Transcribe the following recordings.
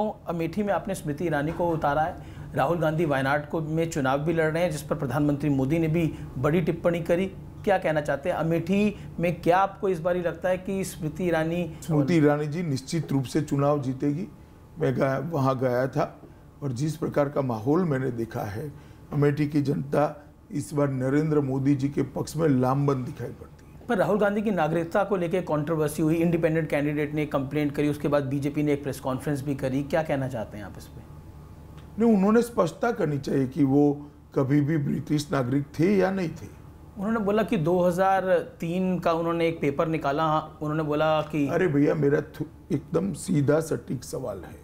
अमेठी में आपने स्मृति ईरानी को उतारा है राहुल गांधी वायनाड को में चुनाव भी लड़ रहे हैं जिस पर प्रधानमंत्री मोदी ने भी बड़ी टिप्पणी करी क्या कहना चाहते हैं अमेठी में क्या आपको इस बार लगता है कि स्मृति ईरानी स्मृति ईरानी जी निश्चित रूप से चुनाव जीतेगी मैं गया वहाँ गया था और जिस प्रकार का माहौल मैंने देखा है अमेठी की जनता इस बार नरेंद्र मोदी जी के पक्ष में लामबंद दिखाई पड़ती पर राहुल गांधी की नागरिकता को लेकर कॉन्ट्रोवर्सी हुई इंडिपेंडेंट कैंडिडेट ने कंप्लेंट करी उसके बाद बीजेपी ने एक प्रेस कॉन्फ्रेंस भी करी क्या कहना चाहते हैं आप इस पर नहीं उन्होंने स्पष्टता करनी चाहिए कि वो कभी भी ब्रिटिश नागरिक थे या नहीं थे उन्होंने बोला कि 2003 का उन्होंने एक पेपर निकाला हाँ, उन्होंने बोला कि अरे भैया मेरा एकदम सीधा सटीक सवाल है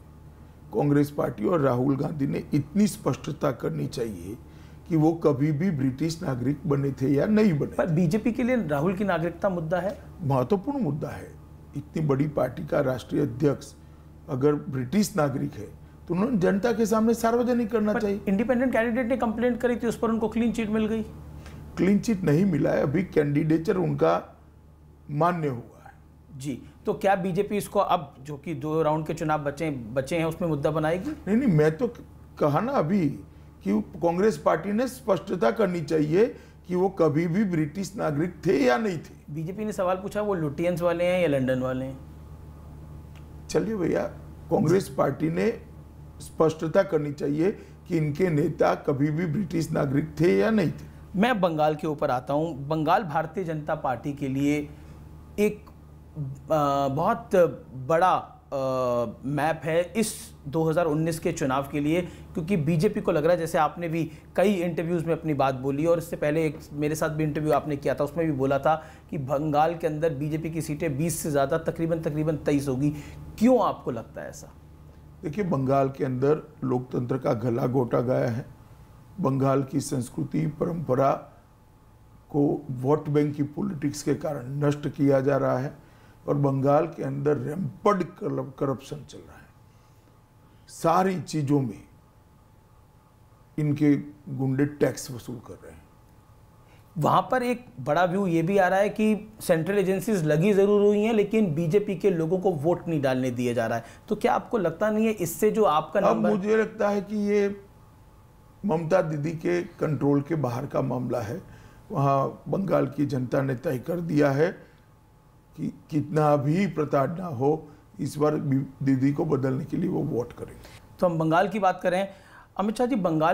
कांग्रेस पार्टी और राहुल गांधी ने इतनी स्पष्टता करनी चाहिए कि वो कभी भी ब्रिटिश नागरिक बने थे या नहीं बने पर बीजेपी के लिए राहुल की नागरिकता मुद्दा है महत्वपूर्ण मुद्दा है इतनी बड़ी पार्टी का राष्ट्रीय अध्यक्ष अगर ब्रिटिश नागरिक है तो उन्होंने जनता के सामने सार्वजनिक करना चाहिए इंडिपेंडेंट कैंडिडेट ने कंप्लेंट करी थी उस पर उनको क्लीन चिट मिल गई क्लीन चिट नहीं मिला है अभी कैंडिडेटर उनका मान्य हुआ है जी तो क्या बीजेपी इसको अब जो कि दो राउंड के चुनाव बचे बचे हैं उसमें मुद्दा बनाएगी नहीं नहीं मैं तो कहा ना अभी कि कांग्रेस पार्टी ने स्पष्टता करनी चाहिए कि वो कभी भी ब्रिटिश नागरिक थे या नहीं थे बीजेपी ने सवाल पूछा वो लुटियंस वाले हैं या लंदन वाले हैं चलिए भैया कांग्रेस पार्टी ने स्पष्टता करनी चाहिए कि इनके नेता कभी भी ब्रिटिश नागरिक थे या नहीं थे मैं बंगाल के ऊपर आता हूँ बंगाल भारतीय जनता पार्टी के लिए एक बहुत बड़ा मैप है इस 2019 के चुनाव के लिए क्योंकि बीजेपी को लग रहा है जैसे आपने भी कई इंटरव्यूज़ में अपनी बात बोली और इससे पहले एक मेरे साथ भी इंटरव्यू आपने किया था उसमें भी बोला था कि बंगाल के अंदर बीजेपी की सीटें 20 से ज़्यादा तकरीबन तकरीबन तेईस होगी क्यों आपको लगता है ऐसा देखिए बंगाल के अंदर लोकतंत्र का गला घोटा गया है बंगाल की संस्कृति परंपरा को वोट बैंक की पॉलिटिक्स के कारण नष्ट किया जा रहा है और बंगाल के अंदर रेम्पड करप्शन चल रहा है सारी चीज़ों में इनके गुंडे टैक्स वसूल कर रहे हैं वहां पर एक बड़ा व्यू ये भी आ रहा है कि सेंट्रल एजेंसीज लगी ज़रूर हुई हैं लेकिन बीजेपी के लोगों को वोट नहीं डालने दिया जा रहा है तो क्या आपको लगता नहीं है इससे जो आपका अब मुझे लगता है कि ये ममता दीदी के कंट्रोल के बाहर का मामला है वहाँ बंगाल की जनता ने तय कर दिया है कि कितना भी प्रताड़ना हो इस बार दीदी को बदलने के लिए वो वोट करेंगे तो हम बंगाल की बात करें अमित शाह जी बंगाल